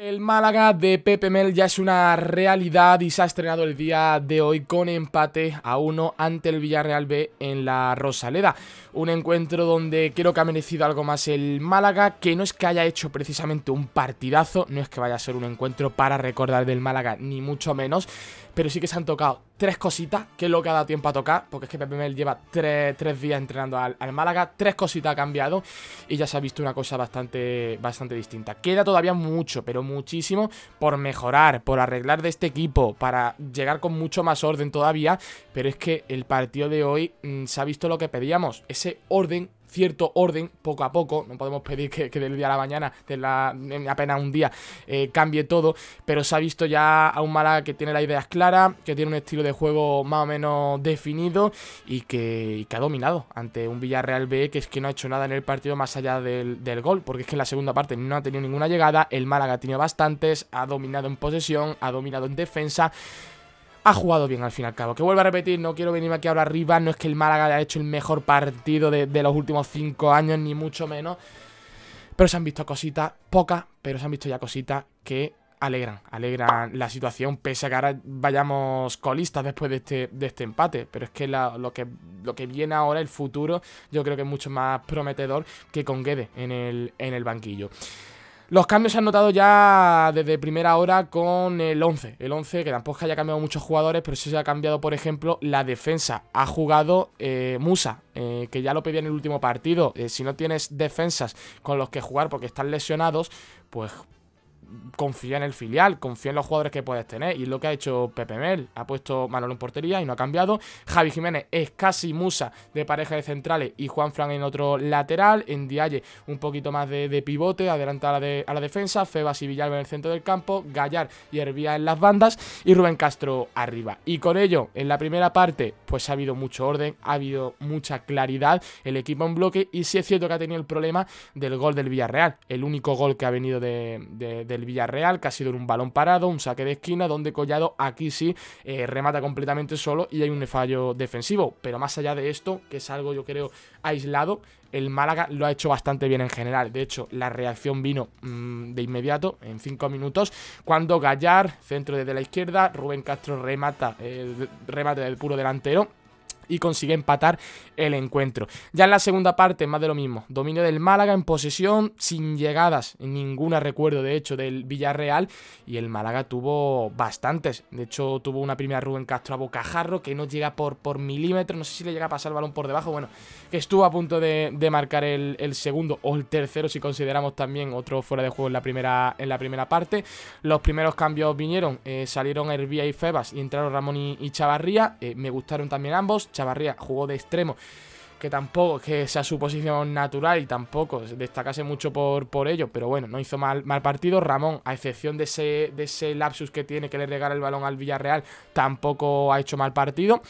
El Málaga de Pepe Mel ya es una realidad y se ha estrenado el día de hoy con empate a uno ante el Villarreal B en la Rosaleda. Un encuentro donde creo que ha merecido algo más el Málaga, que no es que haya hecho precisamente un partidazo, no es que vaya a ser un encuentro para recordar del Málaga, ni mucho menos, pero sí que se han tocado tres cositas, que es lo que ha dado tiempo a tocar, porque es que Pepe Mel lleva tres, días entrenando al, Málaga, tres cositas ha cambiado y ya se ha visto una cosa bastante, bastante distinta. Queda todavía mucho, pero muchísimo por mejorar, por arreglar de este equipo, para llegar con mucho más orden todavía, pero es que el partido de hoy mm, se ha visto lo que pedíamos, ese orden cierto orden poco a poco. No podemos pedir que, del día a la mañana, de la, apenas un día, eh, cambie todo. Pero se ha visto ya a un Málaga que tiene las ideas claras, que tiene un estilo de juego más o menos definido y que, ha dominado ante un Villarreal B que es que no ha hecho nada en el partido más allá del, del gol. Porque es que en la segunda parte no ha tenido ninguna llegada. El Málaga ha tenido bastantes, ha dominado en posesión, ha dominado en defensa ha jugado bien al fin y al cabo. Que vuelvo a repetir, no quiero venirme aquí ahora arriba, no es que el Málaga haya hecho el mejor partido de, los últimos cinco años, ni mucho menos. Pero se han visto cositas, pocas, pero se han visto ya cositas que alegran, alegran la situación, pese a que ahora vayamos colistas después de este, este empate. Pero es que, lo que lo que viene ahora, el futuro, yo creo que es mucho más prometedor que con Gede en el, en el banquillo. Los cambios se han notado ya desde primera hora con el 11. El 11, que tampoco es que haya cambiado muchos jugadores, pero sí se ha cambiado, por ejemplo, la defensa. Ha jugado eh, Musa, eh, que ya lo pedía en el último partido. Eh, si no tienes defensas con los que jugar porque están lesionados, pues confía en el filial, confía en los jugadores que puedes tener. Y lo que ha hecho Pepe Mel. Ha puesto Manolo en portería y no ha cambiado. Javi Jiménez es casi musa de pareja de centrales y Juan Fran en otro lateral. En Dialle un poquito más de, pivote, adelanta a la, defensa. Febas y Villalba en el centro del campo. Gallar y Hervía en las bandas. Y Rubén Castro arriba. Y con ello, en la primera parte, pues ha habido mucho orden, ha habido mucha claridad. El equipo en bloque. Y sí es cierto que ha tenido el problema del gol del Villarreal. El único gol que ha venido de, Villarreal, que ha sido en un balón parado, un saque de esquina, donde Collado aquí sí eh, remata completamente solo y hay un fallo defensivo. Pero más allá de esto, que es algo yo creo aislado, el Málaga lo ha hecho bastante bien en general. De hecho, la reacción vino mm, de inmediato, en 5 minutos, cuando Gallar, centro desde la izquierda, Rubén Castro remata, eh, remate del puro delantero y consigue empatar el encuentro. Ya en la segunda parte, más de lo mismo. Dominio del Málaga en posesión, sin llegadas, ninguna recuerdo de hecho del Villarreal. Y el Málaga tuvo bastantes. De hecho, tuvo una primera Rubén Castro a Bocajarro que no llega por, por milímetros. No sé si le llega a pasar el balón por debajo. Bueno, que estuvo a punto de, marcar el, segundo o el tercero, si consideramos también otro fuera de juego en la primera, en la primera parte. Los primeros cambios vinieron, eh, salieron Hervía y Febas y entraron Ramón y, Chavarría. Eh, me gustaron también ambos. Chavarría jugó de extremo que tampoco que sea su posición natural y tampoco destacase mucho por, por ello, pero bueno, no hizo mal, mal partido. Ramón, a excepción de ese, de ese lapsus que tiene que le regala el balón al Villarreal, tampoco ha hecho mal partido.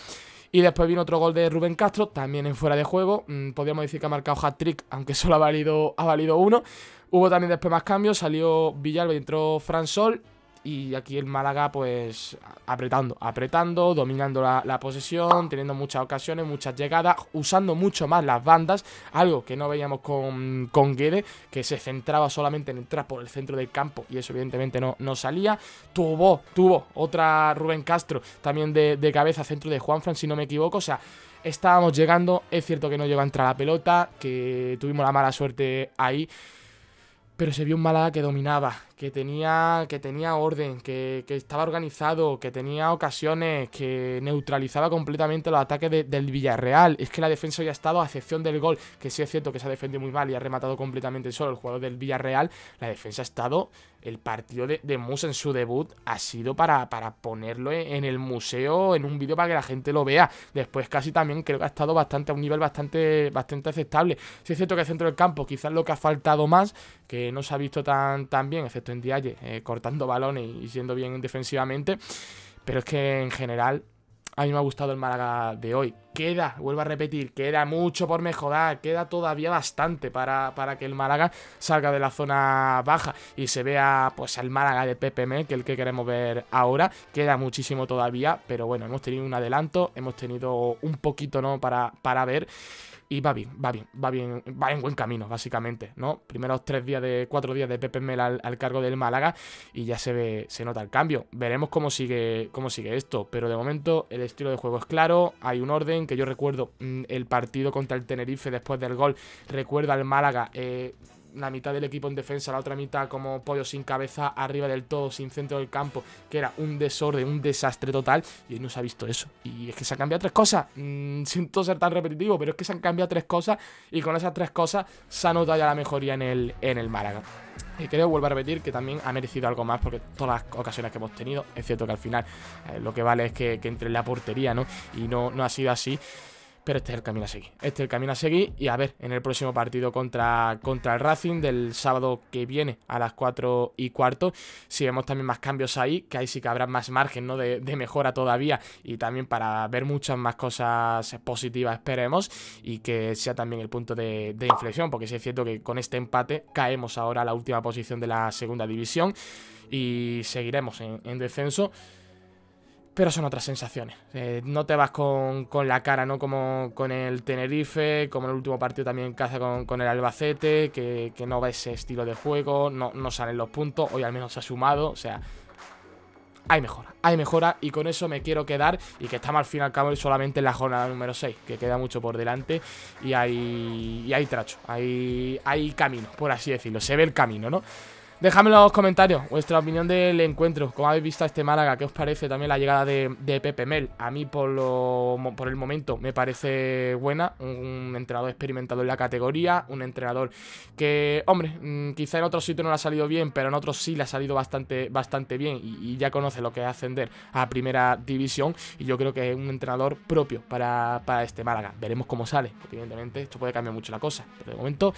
Y después vino otro gol de Rubén Castro, también en fuera de juego. Mm, podríamos decir que ha marcado hat-trick, aunque solo ha valido, ha valido uno. Hubo también después más cambios, salió Villalba y entró Fran Sol. Y aquí el Málaga, pues, apretando, apretando, dominando la, posesión, teniendo muchas ocasiones, muchas llegadas, usando mucho más las bandas, algo que no veíamos con, con Guede, que se centraba solamente en entrar por el centro del campo y eso evidentemente no, no salía. Tuvo, tuvo otra Rubén Castro, también de, de cabeza, centro de Juanfran, si no me equivoco, o sea... Estábamos llegando, es cierto que no llegó a entrar la pelota, que tuvimos la mala suerte ahí, pero se vio un Málaga que dominaba, que tenía, que tenía orden, que, estaba organizado, que tenía ocasiones, que neutralizaba completamente los ataques del Villarreal. Es que la defensa ha estado a excepción del gol, que sí es cierto que se ha defendido muy mal y ha rematado completamente solo el jugador del Villarreal. La defensa ha estado, el partido de, de en su debut ha sido para, ponerlo en, el museo, en un vídeo para que la gente lo vea. Después casi también creo que ha estado bastante a un nivel bastante, bastante aceptable. Sí es cierto que el centro del campo quizás lo que ha faltado más, que no se ha visto tan, tan bien, excepto en Dialle, eh, cortando balones y siendo bien defensivamente. Pero es que en general, a mí me ha gustado el Málaga de hoy queda, vuelvo a repetir, queda mucho por mejorar, queda todavía bastante para, que el Málaga salga de la zona baja y se vea pues al Málaga de PPM, que es el que queremos ver ahora, queda muchísimo todavía, pero bueno, hemos tenido un adelanto, hemos tenido un poquito no para, para ver y va bien, va bien, va bien, va en buen camino, básicamente, ¿no? Primeros tres días de, cuatro días de Pepe Mel al, al, cargo del Málaga y ya se ve, se nota el cambio. Veremos cómo sigue, cómo sigue esto, pero de momento el estilo de juego es claro, hay un orden que yo recuerdo mm, el partido contra el Tenerife después del gol, recuerdo al Málaga, eh, la mitad del equipo en defensa, la otra mitad como pollo sin cabeza, arriba del todo, sin centro del campo, que era un desorden, un desastre total, y no se ha visto eso. Y es que se han cambiado tres cosas. Mm, sin siento ser tan repetitivo, pero es que se han cambiado tres cosas, y con esas tres cosas se ha notado ya la mejoría en el, en el Málaga. Y creo, vuelvo a repetir, que también ha merecido algo más porque todas las ocasiones que hemos tenido, es cierto que al final eh, lo que vale es que, entre en la portería, ¿no? Y no, no ha sido así. Pero este es el camino a seguir. Este es el camino a seguir. Y a ver, en el próximo partido contra, contra el Racing del sábado que viene a las 4 y cuarto. Si vemos también más cambios ahí, que ahí sí que habrá más margen de, mejora todavía. Y también para ver muchas más cosas positivas, esperemos. Y que sea también el punto de, inflexión. Porque si es cierto que con este empate caemos ahora a la última posición de la segunda división. Y seguiremos en descenso pero son otras sensaciones. Eh, no te vas con, la cara, ¿no? Como con el Tenerife, como en el último partido también caza con, con el Albacete, que, no va ese estilo de juego, no, salen los puntos, hoy al menos se ha sumado, o sea... Hay mejora, hay mejora y con eso me quiero quedar y que estamos al fin y al cabo solamente en la jornada número 6, que queda mucho por delante y hay, y hay tracho, hay, hay camino, por así decirlo, se ve el camino, ¿no? Dejadme en los comentarios vuestra opinión del encuentro. ¿Cómo habéis visto a este Málaga? ¿Qué os parece también la llegada de, Pepe Mel? A mí, por, lo, por el momento, me parece buena. Un entrenador experimentado en la categoría. Un entrenador que, hombre, mm, quizá en otros sitios no le ha salido bien, pero en otros sí le ha salido bastante, bastante bien. Y, ya conoce lo que es ascender a primera división. Y yo creo que es un entrenador propio para, para este Málaga. Veremos cómo sale. Evidentemente, esto puede cambiar mucho la cosa. Pero de momento.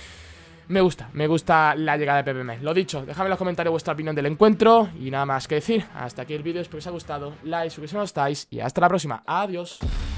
Me gusta, me gusta la llegada de PPM. Lo dicho, dejadme en los comentarios vuestra opinión del encuentro y nada más que decir. Hasta aquí el vídeo, espero que os haya gustado. Like, suscribiros si no estáis y hasta la próxima. Adiós.